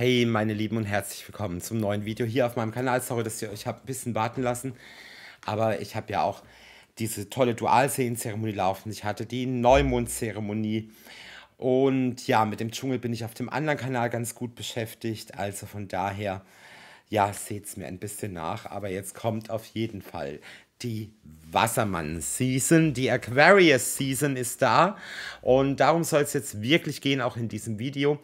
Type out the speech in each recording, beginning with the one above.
Hey meine Lieben und herzlich willkommen zum neuen Video hier auf meinem Kanal. Sorry, dass ihr euch habt ein bisschen warten lassen, aber ich habe ja auch diese tolle Dualsehenzeremonie laufen. Ich hatte die Neumond-Zeremonie und ja, mit dem Dschungel bin ich auf dem anderen Kanal ganz gut beschäftigt. Also von daher, ja, seht es mir ein bisschen nach, aber jetzt kommt auf jeden Fall die Wassermann-Season, die Aquarius-Season ist da und darum soll es jetzt wirklich gehen, auch in diesem Video,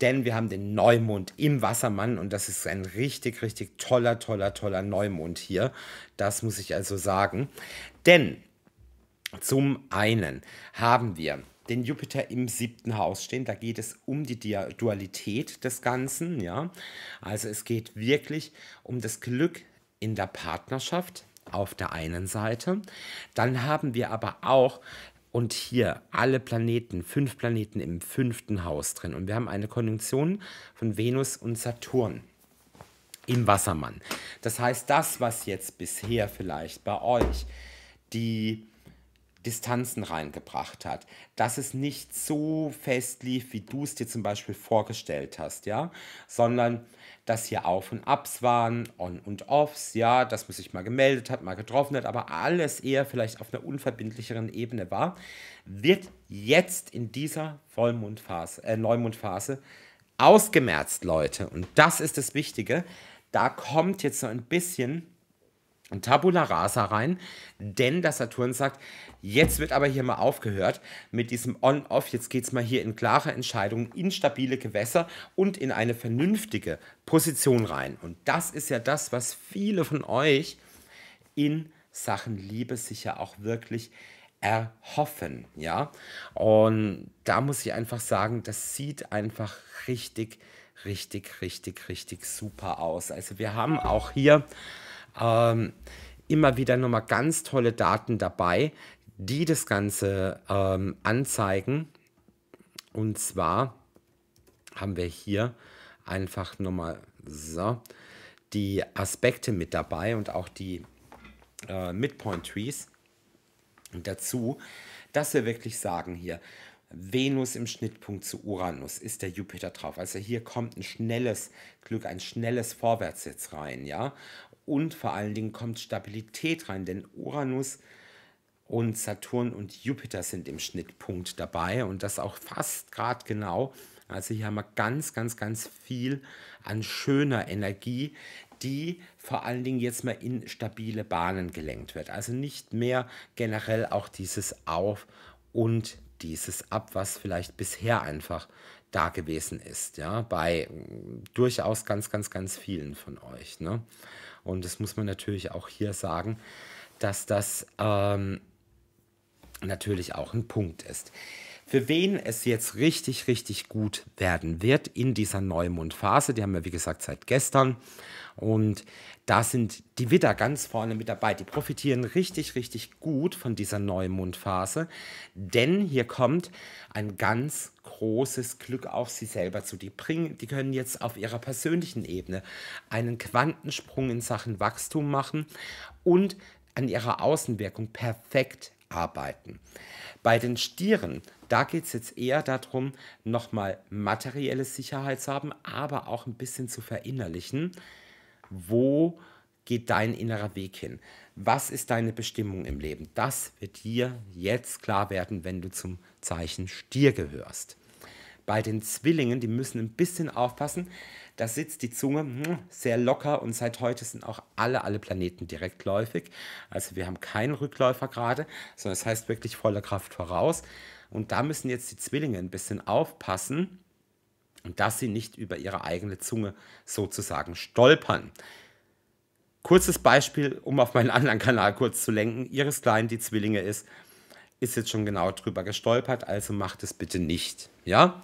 denn wir haben den Neumond im Wassermann und das ist ein richtig, richtig toller, toller, toller Neumond hier. Das muss ich also sagen, denn zum einen haben wir den Jupiter im siebten Haus stehen. Da geht es um die Dualität des Ganzen. Ja? Also es geht wirklich um das Glück in der Partnerschaft, auf der einen Seite. Dann haben wir aber auch und hier alle Planeten, fünf Planeten im fünften Haus drin. Und wir haben eine Konjunktion von Venus und Saturn im Wassermann. Das heißt, das, was jetzt bisher vielleicht bei euch die Distanzen reingebracht hat. Dass es nicht so fest lief, wie du es dir zum Beispiel vorgestellt hast, ja, sondern dass hier Auf und Abs waren, On und Offs, ja, dass man sich mal gemeldet hat, mal getroffen hat, aber alles eher vielleicht auf einer unverbindlicheren Ebene war, wird jetzt in dieser Vollmondphase, äh, Neumondphase ausgemerzt, Leute. Und das ist das Wichtige. Da kommt jetzt so ein bisschen Tabula rasa rein, denn der Saturn sagt, jetzt wird aber hier mal aufgehört mit diesem On-Off, jetzt geht es mal hier in klare Entscheidungen, in stabile Gewässer und in eine vernünftige Position rein. Und das ist ja das, was viele von euch in Sachen Liebe sich ja auch wirklich erhoffen, ja. Und da muss ich einfach sagen, das sieht einfach richtig, richtig, richtig, richtig super aus. Also wir haben auch hier ähm, immer wieder nochmal ganz tolle Daten dabei, die das Ganze ähm, anzeigen. Und zwar haben wir hier einfach nochmal so die Aspekte mit dabei und auch die äh, Midpoint Trees dazu, dass wir wirklich sagen hier, Venus im Schnittpunkt zu Uranus ist der Jupiter drauf. Also hier kommt ein schnelles Glück, ein schnelles Vorwärts jetzt rein, ja und vor allen Dingen kommt Stabilität rein, denn Uranus und Saturn und Jupiter sind im Schnittpunkt dabei und das auch fast gerade genau. Also hier haben wir ganz, ganz, ganz viel an schöner Energie, die vor allen Dingen jetzt mal in stabile Bahnen gelenkt wird. Also nicht mehr generell auch dieses Auf und dieses Ab, was vielleicht bisher einfach da gewesen ist, ja, bei mm, durchaus ganz, ganz, ganz vielen von euch. Ne? Und das muss man natürlich auch hier sagen, dass das ähm, natürlich auch ein Punkt ist. Für wen es jetzt richtig, richtig gut werden wird in dieser Neumondphase, die haben wir wie gesagt seit gestern. Und da sind die Widder ganz vorne mit dabei. Die profitieren richtig, richtig gut von dieser Neumondphase, denn hier kommt ein ganz großes Glück auf sie selber zu. Die, bringen, die können jetzt auf ihrer persönlichen Ebene einen Quantensprung in Sachen Wachstum machen und an ihrer Außenwirkung perfekt arbeiten. Bei den Stieren, da geht es jetzt eher darum, nochmal materielle Sicherheit zu haben, aber auch ein bisschen zu verinnerlichen, wo geht dein innerer Weg hin? Was ist deine Bestimmung im Leben? Das wird dir jetzt klar werden, wenn du zum Zeichen Stier gehörst. Bei den Zwillingen, die müssen ein bisschen aufpassen. Da sitzt die Zunge hm, sehr locker und seit heute sind auch alle, alle Planeten direktläufig. Also wir haben keinen Rückläufer gerade, sondern es das heißt wirklich voller Kraft voraus. Und da müssen jetzt die Zwillinge ein bisschen aufpassen, dass sie nicht über ihre eigene Zunge sozusagen stolpern. Kurzes Beispiel, um auf meinen anderen Kanal kurz zu lenken. Ihres Kleinen, die Zwillinge ist, ist jetzt schon genau drüber gestolpert, also macht es bitte nicht. Ja?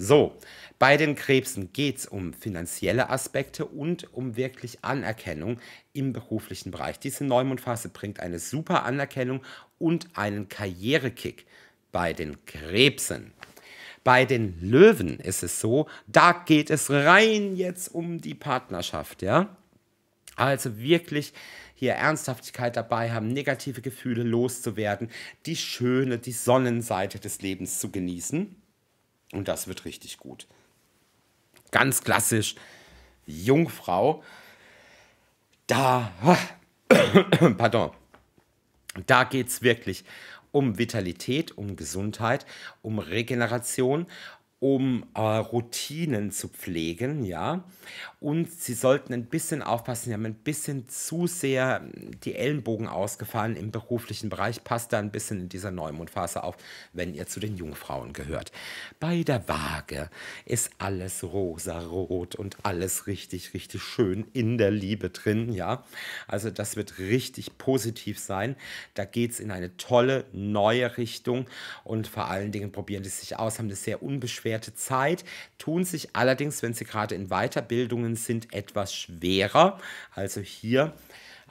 So, bei den Krebsen geht es um finanzielle Aspekte und um wirklich Anerkennung im beruflichen Bereich. Diese Neumondphase bringt eine super Anerkennung und einen Karrierekick bei den Krebsen. Bei den Löwen ist es so, da geht es rein jetzt um die Partnerschaft, ja? Also wirklich hier Ernsthaftigkeit dabei haben, negative Gefühle loszuwerden, die schöne, die Sonnenseite des Lebens zu genießen. Und das wird richtig gut. Ganz klassisch Jungfrau. Da, pardon, da geht es wirklich um Vitalität, um Gesundheit, um Regeneration, um äh, Routinen zu pflegen, ja. Und sie sollten ein bisschen aufpassen, sie haben ein bisschen zu sehr ähm, die Ellenbogen ausgefahren im beruflichen Bereich. Passt da ein bisschen in dieser Neumondphase auf, wenn ihr zu den Jungfrauen gehört. Bei der Waage ist alles rosarot und alles richtig, richtig schön in der Liebe drin, ja. Also das wird richtig positiv sein. Da geht es in eine tolle, neue Richtung und vor allen Dingen probieren die sich aus, haben eine sehr unbeschwerte erschwerte Zeit, tun sich allerdings, wenn sie gerade in Weiterbildungen sind, etwas schwerer. Also hier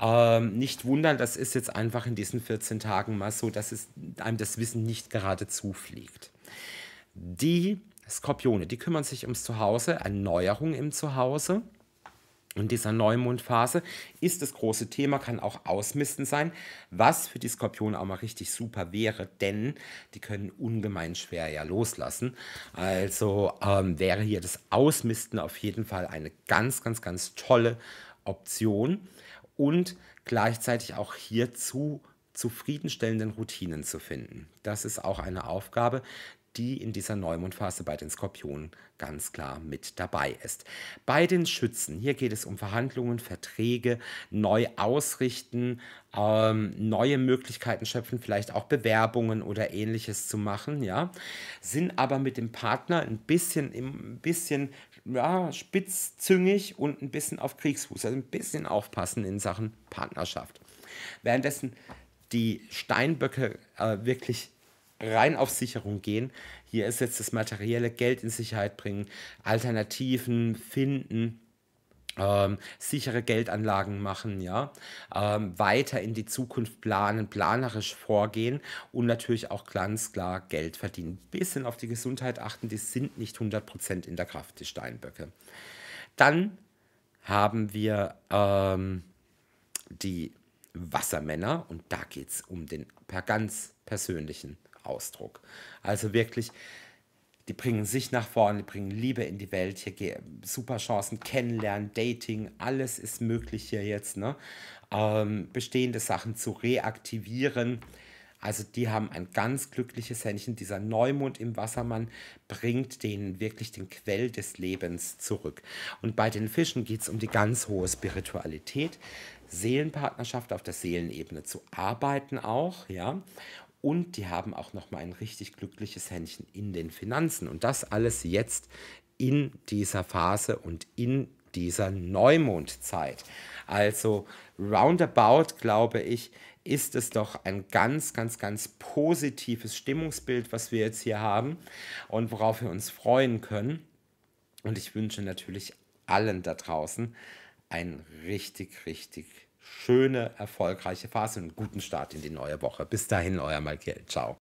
ähm, nicht wundern, das ist jetzt einfach in diesen 14 Tagen mal so, dass es einem das Wissen nicht gerade zufliegt. Die Skorpione, die kümmern sich ums Zuhause, Erneuerung im Zuhause. Und dieser Neumondphase ist das große Thema, kann auch ausmisten sein, was für die Skorpione auch mal richtig super wäre, denn die können ungemein schwer ja loslassen. Also ähm, wäre hier das Ausmisten auf jeden Fall eine ganz, ganz, ganz tolle Option und gleichzeitig auch hierzu zufriedenstellenden Routinen zu finden. Das ist auch eine Aufgabe, die in dieser Neumondphase bei den Skorpionen ganz klar mit dabei ist. Bei den Schützen, hier geht es um Verhandlungen, Verträge, neu ausrichten, ähm, neue Möglichkeiten schöpfen, vielleicht auch Bewerbungen oder ähnliches zu machen, ja, sind aber mit dem Partner ein bisschen, ein bisschen ja, spitzzüngig und ein bisschen auf Kriegsfuß, also ein bisschen aufpassen in Sachen Partnerschaft. Währenddessen die Steinböcke äh, wirklich rein auf Sicherung gehen. Hier ist jetzt das materielle Geld in Sicherheit bringen, Alternativen finden. Ähm, sichere Geldanlagen machen, ja, ähm, weiter in die Zukunft planen, planerisch vorgehen und natürlich auch ganz klar Geld verdienen. Bisschen auf die Gesundheit achten, die sind nicht 100% in der Kraft, die Steinböcke. Dann haben wir ähm, die Wassermänner und da geht es um den per ganz persönlichen Ausdruck. Also wirklich, die bringen sich nach vorne, die bringen Liebe in die Welt, hier super Chancen, Kennenlernen, Dating, alles ist möglich hier jetzt, ne? Ähm, bestehende Sachen zu reaktivieren. Also die haben ein ganz glückliches Händchen. Dieser Neumond im Wassermann bringt denen wirklich den Quell des Lebens zurück. Und bei den Fischen geht es um die ganz hohe Spiritualität, Seelenpartnerschaft auf der Seelenebene zu arbeiten auch, ja und die haben auch noch mal ein richtig glückliches Händchen in den Finanzen und das alles jetzt in dieser Phase und in dieser Neumondzeit. Also roundabout, glaube ich, ist es doch ein ganz, ganz, ganz positives Stimmungsbild, was wir jetzt hier haben und worauf wir uns freuen können. Und ich wünsche natürlich allen da draußen ein richtig, richtig schöne, erfolgreiche Phase und einen guten Start in die neue Woche. Bis dahin, euer Malkiel. Ciao.